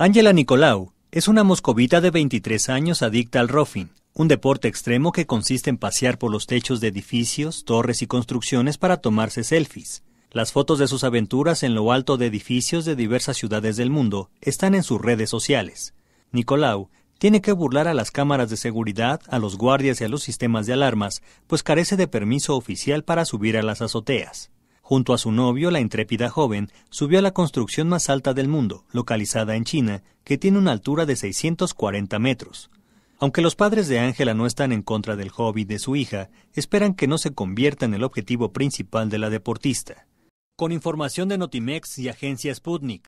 Angela Nicolau es una moscovita de 23 años adicta al roughing, un deporte extremo que consiste en pasear por los techos de edificios, torres y construcciones para tomarse selfies. Las fotos de sus aventuras en lo alto de edificios de diversas ciudades del mundo están en sus redes sociales. Nicolau tiene que burlar a las cámaras de seguridad, a los guardias y a los sistemas de alarmas, pues carece de permiso oficial para subir a las azoteas. Junto a su novio, la intrépida joven subió a la construcción más alta del mundo, localizada en China, que tiene una altura de 640 metros. Aunque los padres de Ángela no están en contra del hobby de su hija, esperan que no se convierta en el objetivo principal de la deportista. Con información de Notimex y agencia Sputnik.